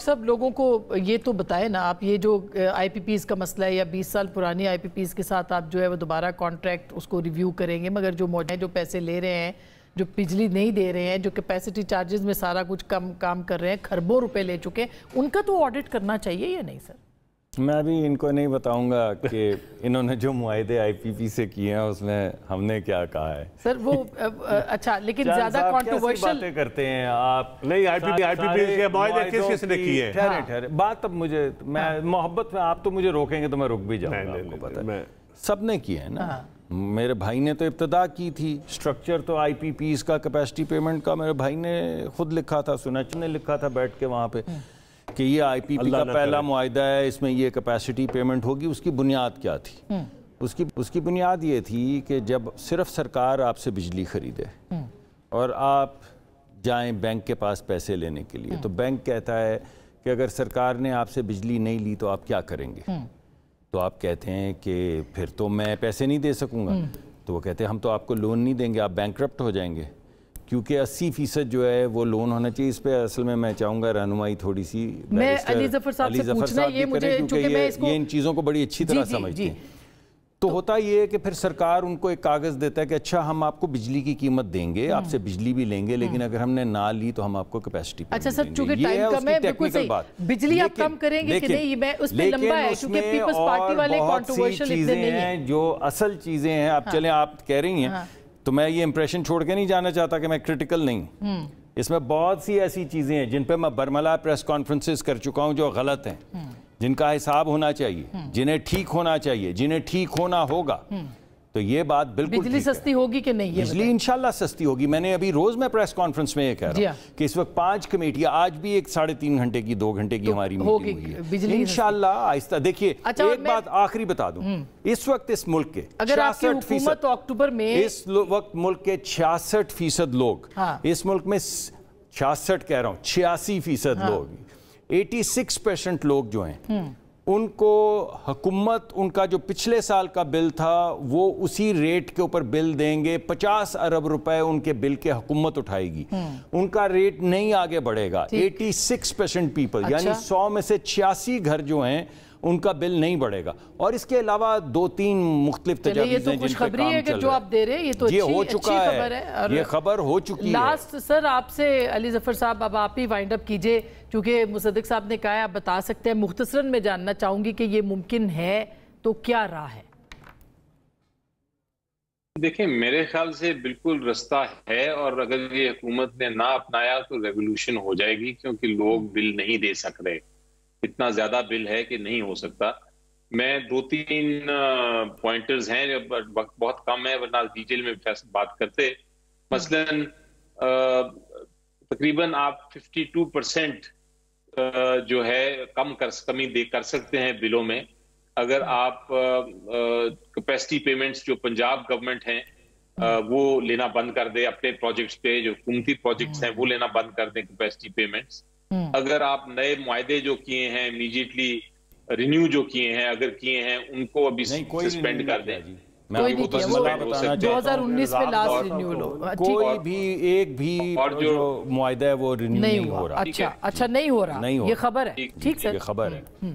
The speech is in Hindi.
सब लोगों को ये तो बताए ना आप ये जो आईपीपीज का मसला है या 20 साल पुरानी आईपीपीज के साथ आप जो है वो दोबारा कॉन्ट्रैक्ट उसको रिव्यू करेंगे मगर जो मौजूद जो पैसे ले रहे हैं जो बिजली नहीं दे रहे हैं जो कैपेसिटी चार्जेस में सारा कुछ कम काम कर रहे हैं खरबों रुपए ले चुके हैं उनका तो ऑडिट करना चाहिए या नहीं सर मैं भी इनको नहीं बताऊंगा कि इन्होंने जो मुआदे आईपीपी से किए हैं उसमें हमने क्या कहा है सर वो अच्छा लेकिन ज्यादा कंट्रोवर्शियल बातें करते हैं आप नहीं आईपीपी आईपीपी के मुआदे किस किसने किए ठहरे हाँ। ठहरे बात अब मुझे मैं हाँ। मोहब्बत में आप तो मुझे रोकेंगे तो मैं रुक भी जाऊंगा आपको किया है सबने किए हैं ना हाँ। मेरे भाई ने तो इब्तदा की थी स्ट्रक्चर तो आई पी का कैपेसिटी पेमेंट का मेरे भाई ने खुद लिखा था सुनच ने लिखा था बैठ के वहाँ पे हम्म। कि ये आईपीपी का पहला माहा है इसमें ये कैपेसिटी पेमेंट होगी उसकी बुनियाद क्या थी हम्म। उसकी उसकी बुनियाद ये थी कि जब सिर्फ सरकार आपसे बिजली खरीदे हम्म। और आप जाएं बैंक के पास पैसे लेने के लिए हम्म। तो बैंक कहता है कि अगर सरकार ने आपसे बिजली नहीं ली तो आप क्या करेंगे तो आप कहते हैं कि फिर तो मैं पैसे नहीं दे सकूंगा तो वो कहते हैं हम तो आपको लोन नहीं देंगे आप बैंक हो जाएंगे क्योंकि 80 फीसद जो है वो लोन होना चाहिए इस पे असल में मैं चाहूंगा रहनुमाई थोड़ी सी मैं अली जफर साहब से पूछना ये मुझे क्योंकि ये, ये इन चीज़ों को बड़ी अच्छी तरह समझती हैं तो, तो, होता ये है कि फिर सरकार उनको एक कागज़ देता है कि अच्छा हम आपको बिजली की कीमत देंगे हम्म। आपसे बिजली भी लेंगे लेकिन हम्म। अगर हमने ना ली तो हम आपको कैपेसिटी अच्छा सर चूंकि टाइम कम है बिल्कुल बिजली आप कम करेंगे कि नहीं मैं उस पे लंबा है क्योंकि पीपल्स पार्टी वाले कंट्रोवर्शियल नहीं है जो असल चीजें हैं आप हाँ। चले आप कह रही हैं हाँ। तो मैं ये इंप्रेशन छोड़ के नहीं जाना चाहता कि मैं क्रिटिकल नहीं हम्म। इसमें बहुत सी ऐसी चीज़ें हैं जिन पर मैं बर्मला प्रेस कॉन्फ्रेंसिस कर चुका हूँ जो गलत हैं हम्म। जिनका हिसाब होना चाहिए हम्म। जिन्हें ठीक होना चाहिए जिन्हें ठीक होना होगा तो ये बात बिल्कुल बिजली सस्ती होगी कि नहीं बिजली इंशाल्लाह सस्ती होगी मैंने अभी रोज में प्रेस कॉन्फ्रेंस में ये कह रहा हाँ। हूँ कि इस वक्त पांच कमेटियां आज भी एक साढ़े तीन घंटे की दो घंटे की तो हमारी बिजली इंशाल्लाह आहिस्ता देखिए अच्छा, एक बात आखिरी बता दूं हम्म। इस वक्त इस मुल्क के छियासठ तो अक्टूबर में इस वक्त मुल्क के छियासठ फीसद लोग हाँ। इस मुल्क में छियासठ कह रहा हूँ छियासी फीसद हाँ। लोग एटी सिक्स परसेंट लोग जो है हम्म। उनको हुकूमत उनका जो पिछले साल का बिल था वो उसी रेट के ऊपर बिल देंगे 50 अरब रुपए उनके बिल के हुकूमत उठाएगी हम्म। उनका रेट नहीं आगे बढ़ेगा 86 परसेंट पीपल अच्छा? यानी 100 में से छियासी घर जो हैं उनका बिल नहीं बढ़ेगा और इसके अलावा दो तीन मुख्तलिफ तजावीज तो जो आप दे रहे तो हो चुका है ये खबर हो चुकी है लास्ट सर आपसे अली जफर साहब अब आप ही वाइंड अप कीजिए चूँकि मुसदक साहब ने कहा आप बता सकते हैं मुख्तसरन में जानना चाहूँगी कि ये मुमकिन है तो क्या राह है देखिए मेरे ख्याल से बिल्कुल रास्ता है और अगर ये हुकूमत ने ना अपनाया तो रेवोल्यूशन हो जाएगी क्योंकि लोग बिल नहीं दे सक रहे इतना ज्यादा बिल है कि नहीं हो सकता मैं दो तीन पॉइंटर्स हैं वक्त बहुत कम है वरना डिटेल में बात करते मसलन तकरीबन आप 52 परसेंट जो है कम कर कमी दे कर सकते हैं बिलों में अगर आप कैपेसिटी पेमेंट्स जो पंजाब गवर्नमेंट है वो लेना बंद कर दे अपने प्रोजेक्ट्स पे जो हुकूमती प्रोजेक्ट्स हैं वो लेना बंद कर दें कैपेसिटी पेमेंट्स हम्म। अगर आप नए मुआदे जो किए हैं इमीजिएटली रिन्यू जो किए हैं अगर किए हैं उनको अभी सस्पेंड कर दें कोई भी दो हजार उन्नीस में लास्ट रिन्यूअल हो कोई भी एक भी जो मुआदा है वो रिन्यू नहीं हो रहा अच्छा अच्छा नहीं हो रहा नहीं ये खबर है ठीक सर खबर है